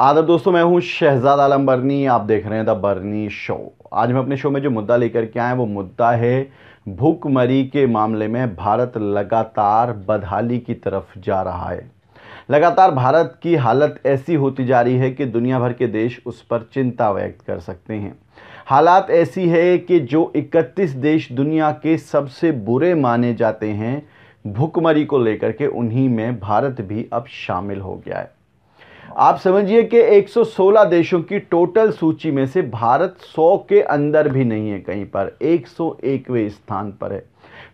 आदर दोस्तों मैं हूं शहजाद आलम बर्नी आप देख रहे हैं द बर्नी शो आज मैं अपने शो में जो मुद्दा लेकर के आए वो मुद्दा है भूखमरी के मामले में भारत लगातार बदहाली की तरफ जा रहा है लगातार भारत की हालत ऐसी होती जा रही है कि दुनिया भर के देश उस पर चिंता व्यक्त कर सकते हैं हालात ऐसी है कि जो 31 देश दुनिया के सबसे बुरे माने जाते हैं भुखमरी को लेकर के उन्हीं में भारत भी अब शामिल हो गया है आप समझिए कि 116 देशों की टोटल सूची में से भारत 100 के अंदर भी नहीं है कहीं पर 101वें स्थान पर है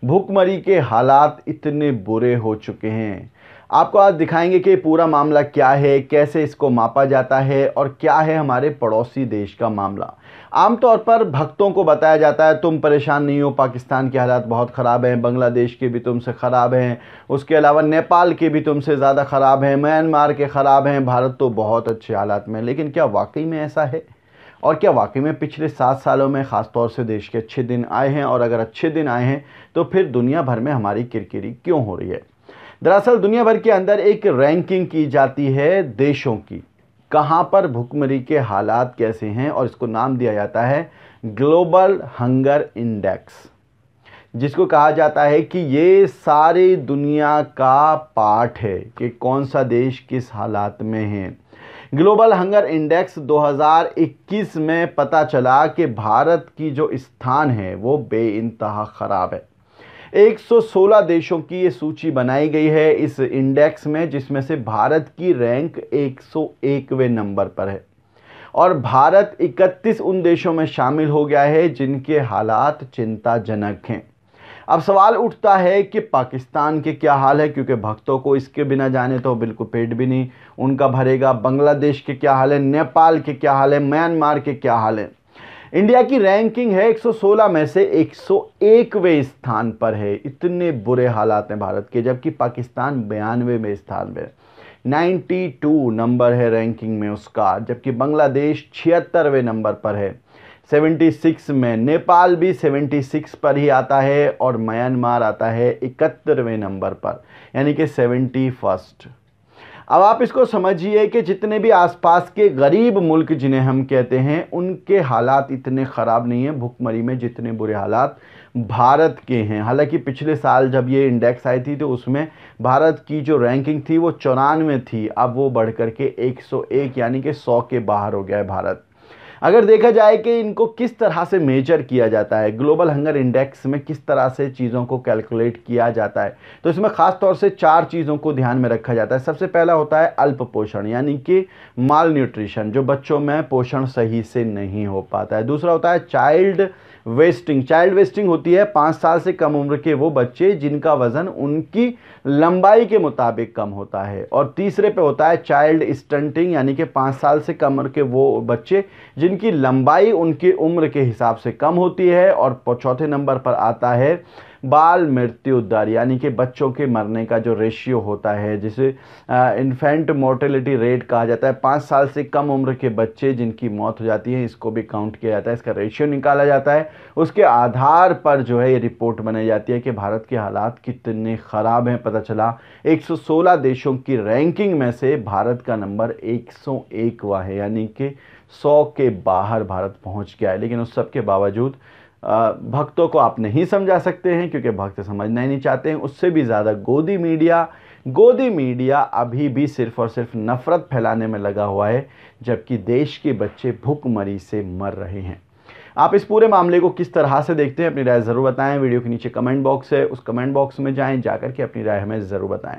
भुखमरी के हालात इतने बुरे हो चुके हैं आपको आज दिखाएंगे कि पूरा मामला क्या है कैसे इसको मापा जाता है और क्या है हमारे पड़ोसी देश का मामला आमतौर पर भक्तों को बताया जाता है तुम परेशान नहीं हो पाकिस्तान के हालात बहुत ख़राब हैं बांग्लादेश के भी तुमसे ख़राब हैं उसके अलावा नेपाल के भी तुमसे ज़्यादा ख़राब हैं म्यांमार के ख़राब हैं भारत तो बहुत अच्छे हालात में लेकिन क्या वाकई में ऐसा है और क्या वाकई में पिछले सात सालों में ख़ास तौर से देश के अच्छे दिन आए हैं और अगर अच्छे दिन आए हैं तो फिर दुनिया भर में हमारी किरकिरी क्यों हो रही है दरअसल दुनिया भर के अंदर एक रैंकिंग की जाती है देशों की कहाँ पर भुखमरी के हालात कैसे हैं और इसको नाम दिया जाता है ग्लोबल हंगर इंडेक्स जिसको कहा जाता है कि ये सारी दुनिया का पाठ है कि कौन सा देश किस हालात में है ग्लोबल हंगर इंडेक्स 2021 में पता चला कि भारत की जो स्थान है वो बे ख़राब है 116 देशों की ये सूची बनाई गई है इस इंडेक्स में जिसमें से भारत की रैंक 101वें नंबर पर है और भारत 31 उन देशों में शामिल हो गया है जिनके हालात चिंताजनक हैं अब सवाल उठता है कि पाकिस्तान के क्या हाल है क्योंकि भक्तों को इसके बिना जाने तो बिल्कुल पेट भी नहीं उनका भरेगा बांग्लादेश के क्या हाल है नेपाल के क्या हाल है म्यांमार के क्या हाल है इंडिया की रैंकिंग है 116 में से 101वें स्थान पर है इतने बुरे हालात हैं भारत के जबकि पाकिस्तान बयानवे में स्थान पर 92 नंबर है रैंकिंग में उसका जबकि बांग्लादेश छिहत्तरवें नंबर पर है 76 में नेपाल भी 76 पर ही आता है और म्यांमार आता है इकहत्तरवें नंबर पर यानी कि सेवेंटी फर्स्ट अब आप इसको समझिए कि जितने भी आसपास के गरीब मुल्क जिन्हें हम कहते हैं उनके हालात इतने ख़राब नहीं हैं भुखमरी में जितने बुरे हालात भारत के हैं हालांकि पिछले साल जब ये इंडेक्स आई थी तो उसमें भारत की जो रैंकिंग थी वो चौरानवे थी अब वो बढ़ करके 101 यानी कि 100 के बाहर हो गया है भारत अगर देखा जाए कि इनको किस तरह से मेजर किया जाता है ग्लोबल हंगर इंडेक्स में किस तरह से चीज़ों को कैलकुलेट किया जाता है तो इसमें ख़ास तौर से चार चीज़ों को ध्यान में रखा जाता है सबसे पहला होता है अल्प पोषण यानी कि माल न्यूट्रिशन जो बच्चों में पोषण सही से नहीं हो पाता है दूसरा होता है चाइल्ड वेस्टिंग चाइल्ड वेस्टिंग होती है पाँच साल से कम उम्र के वो बच्चे जिनका वज़न उनकी लंबाई के मुताबिक कम होता है और तीसरे पे होता है चाइल्ड स्टंटिंग यानी कि पाँच साल से कम उम्र के वो बच्चे जिनकी लंबाई उनकी उम्र के हिसाब से कम होती है और चौथे नंबर पर आता है बाल मृत्यु दर यानी कि बच्चों के मरने का जो रेशियो होता है जिसे इन्फेंट मोर्टेलिटी रेट कहा जाता है पाँच साल से कम उम्र के बच्चे जिनकी मौत हो जाती है इसको भी काउंट किया जाता है इसका रेशियो निकाला जाता है उसके आधार पर जो है ये रिपोर्ट बनाई जाती है कि भारत के हालात कितने ख़राब हैं पता चला एक देशों की रैंकिंग में से भारत का नंबर एक सौ है यानी कि सौ के बाहर भारत पहुंच गया है लेकिन उस सब के बावजूद भक्तों को आप नहीं समझा सकते हैं क्योंकि भक्त समझना ही नहीं चाहते हैं उससे भी ज़्यादा गोदी मीडिया गोदी मीडिया अभी भी सिर्फ और सिर्फ नफ़रत फैलाने में लगा हुआ है जबकि देश के बच्चे भूखमरी से मर रहे हैं आप इस पूरे मामले को किस तरह से देखते हैं अपनी राय ज़रूर बताएं वीडियो के नीचे कमेंट बॉक्स है उस कमेंट बॉक्स में जाएं जाकर के अपनी राय हमें ज़रूर बताएं